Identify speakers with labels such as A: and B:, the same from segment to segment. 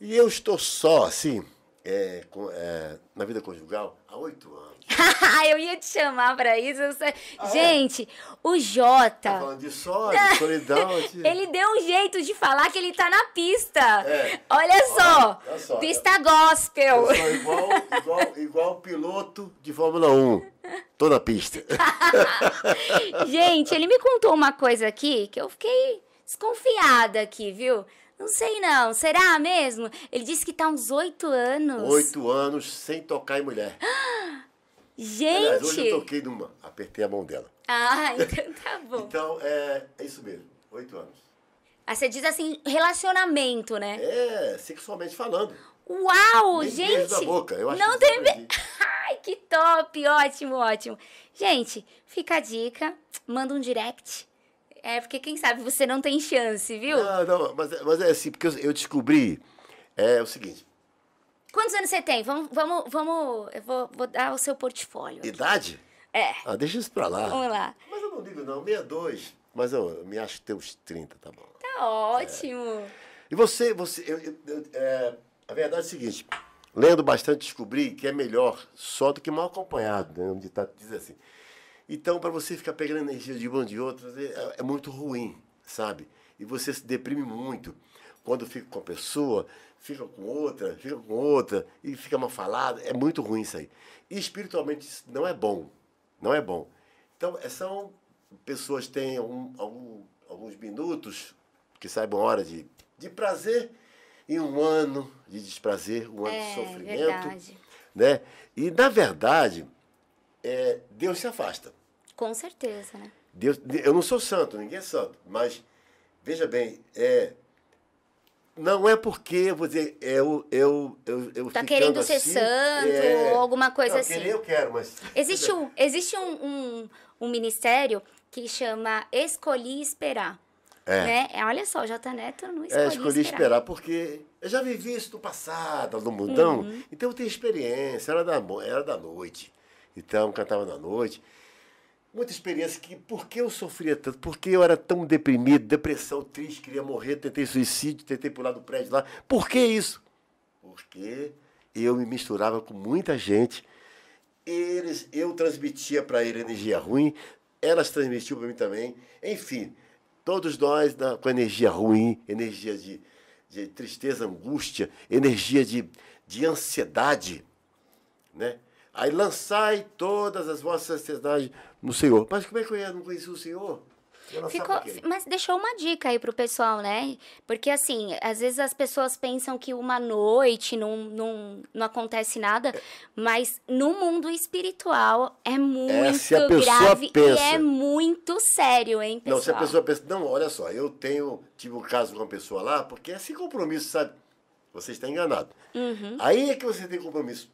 A: E eu estou só, assim, é, com, é, na vida conjugal há oito
B: anos. eu ia te chamar pra isso. Ah, é? gente, é? o Jota.
A: Tá falando de só, de solidão. Assim?
B: ele deu um jeito de falar que ele tá na pista. É. Olha, só, Olha só pista eu, gospel. Eu sou igual,
A: igual, igual piloto de Fórmula 1. Tô na pista.
B: gente, ele me contou uma coisa aqui que eu fiquei desconfiada aqui, viu? Não sei não, será mesmo? Ele disse que tá uns oito anos.
A: Oito anos sem tocar em mulher.
B: Gente! Aliás, hoje eu
A: toquei numa, apertei a mão dela.
B: Ah, então
A: tá bom. então, é, é isso mesmo, oito anos.
B: Ah, você diz assim, relacionamento, né? É, sexualmente falando. Uau, Nem gente! Beijo na boca, eu acho Não tem... Ai, que top, ótimo, ótimo. Gente, fica a dica, manda um direct é, porque quem sabe você não tem chance, viu? Não,
A: não, mas, é, mas é assim, porque eu, descobri. É, o seguinte.
B: Quantos anos você tem? Vamos, vamos, vamos. Eu vou, vou dar o seu portfólio. Aqui. Idade? É.
A: Ah, deixa isso pra lá. Vamos lá. Mas eu não digo, não, 62. Mas eu, eu me acho que tem uns 30, tá bom.
B: Tá ótimo. É.
A: E você, você. Eu, eu, é, a verdade é a seguinte. Lendo bastante, descobri que é melhor só do que mal acompanhado. Né? onde ditado diz assim. Então, para você ficar pegando energia de um de outro é, é muito ruim, sabe? E você se deprime muito. Quando fica com a pessoa, fica com outra, fica com outra, e fica mal falado. É muito ruim isso aí. E espiritualmente isso não é bom. Não é bom. Então, é, são pessoas que têm algum, alguns minutos, que saibam hora de, de prazer, e um ano de desprazer, um ano é, de sofrimento. Verdade. Né? E, na verdade, é, Deus se afasta.
B: Com certeza, né?
A: Deus, eu não sou santo, ninguém é santo, mas veja bem, é não é porque vou dizer eu eu eu, eu tá querendo ser assim, santo é... ou alguma
B: coisa não, assim. Querer eu quero, mas existe um existe um, um, um ministério que chama escolhi esperar. É. Né? É, olha só, J. Neto não é, escolhi, é, escolhi esperar. esperar.
A: porque eu já vivi isso no passado, no mundão, uhum. então eu tenho experiência, era da, era da noite. Então, cantava na noite muita experiência que por que eu sofria tanto, por que eu era tão deprimido, depressão, triste, queria morrer, tentei suicídio, tentei pular do prédio lá. Por que isso? Porque eu me misturava com muita gente. Eles, eu transmitia para eles energia ruim, elas transmitiam para mim também. Enfim, todos nós na, com energia ruim, energia de, de tristeza, angústia, energia de, de ansiedade, né? Aí lançai todas as vossas necessidades no Senhor. Mas como é que eu ia não conhecer o Senhor? Ficou,
B: mas deixou uma dica aí pro pessoal, né? Porque, assim, às vezes as pessoas pensam que uma noite não, não, não acontece nada, é. mas no mundo espiritual é, é muito é, grave pensa, e é muito sério, hein, pessoal? Não, se a pessoa
A: pensa, não, olha só, eu tenho, tive um caso com uma pessoa lá, porque é sem compromisso, sabe? Você está enganado. Uhum. Aí é que você tem compromisso.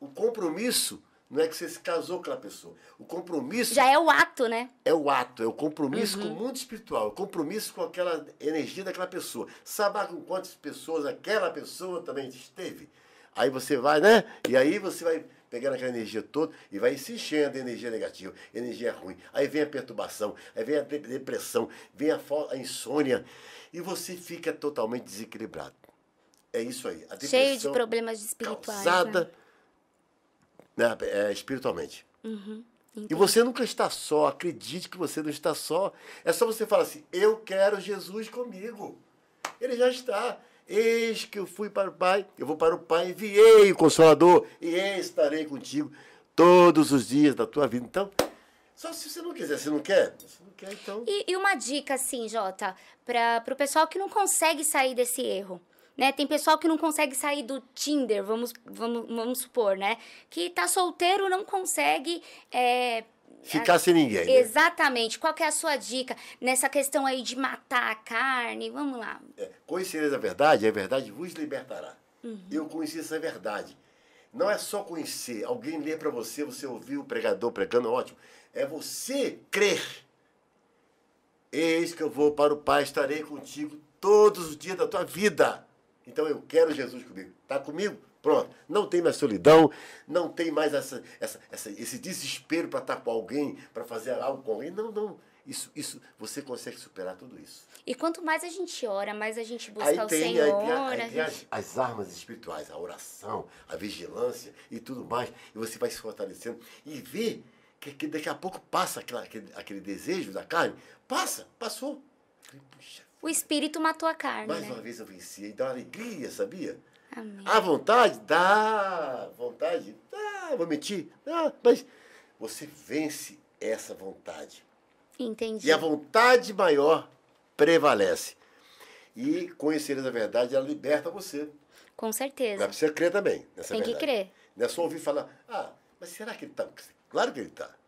A: O compromisso não é que você se casou com aquela pessoa. O compromisso. Já é
B: o ato, né?
A: É o ato, é o compromisso uhum. com o uhum. mundo espiritual, o compromisso com aquela energia daquela pessoa. Saber com quantas pessoas aquela pessoa também esteve. Aí você vai, né? E aí você vai pegando aquela energia toda e vai se enchendo de energia negativa, energia ruim. Aí vem a perturbação, aí vem a depressão, vem a, a insônia. E você fica totalmente desequilibrado. É isso aí. A depressão Cheio de
B: problemas espirituais. Né? Causada né?
A: né, é, espiritualmente. Uhum, e você nunca está só, acredite que você não está só. É só você falar assim: eu quero Jesus comigo. Ele já está. Eis que eu fui para o Pai, eu vou para o Pai, enviei o Consolador, e estarei contigo todos os dias da tua vida. Então, só se você não quiser, se não quer, se não quer,
B: então. E, e uma dica, assim, Jota, para o pessoal que não consegue sair desse erro né? Tem pessoal que não consegue sair do Tinder, vamos, vamos, vamos supor, né? Que tá solteiro, não consegue. É,
A: Ficar sem ninguém. Né?
B: Exatamente. Qual é a sua dica nessa questão aí de matar a carne? Vamos lá. É,
A: conhecereis a é verdade, a é verdade vos libertará. Uhum. Eu conheci essa verdade. Não é só conhecer, alguém lê para você, você ouviu o pregador pregando, ótimo. É você crer. Eis que eu vou para o Pai, estarei contigo todos os dias da tua vida. Então eu quero Jesus comigo. Está comigo? Pronto. Não tem mais solidão, não tem mais essa, essa, essa esse desespero para estar com alguém, para fazer algo com alguém. Não, não. Isso, isso, você consegue superar tudo isso.
B: E quanto mais a gente ora, mais a gente busca aí o tem, Senhor. Aí tem, a, aí né? tem as,
A: as, armas espirituais, a oração, a vigilância e tudo mais. E você vai se fortalecendo e vê que, que daqui a pouco passa aquela, aquele, aquele desejo da carne. Passa, passou.
B: Puxa o espírito matou a carne. Mais né? uma
A: vez eu venci. E dá uma alegria, sabia? Amém. A vontade? Dá. Vontade? Dá. Vou mentir? Dá. Mas você vence essa vontade. Entendi. E a vontade maior prevalece. E conhecer a verdade, ela liberta você.
B: Com certeza. Mas
A: precisa crer também nessa Tem verdade. que crer. Não é só ouvir falar, ah, mas será que ele está... Claro que ele está.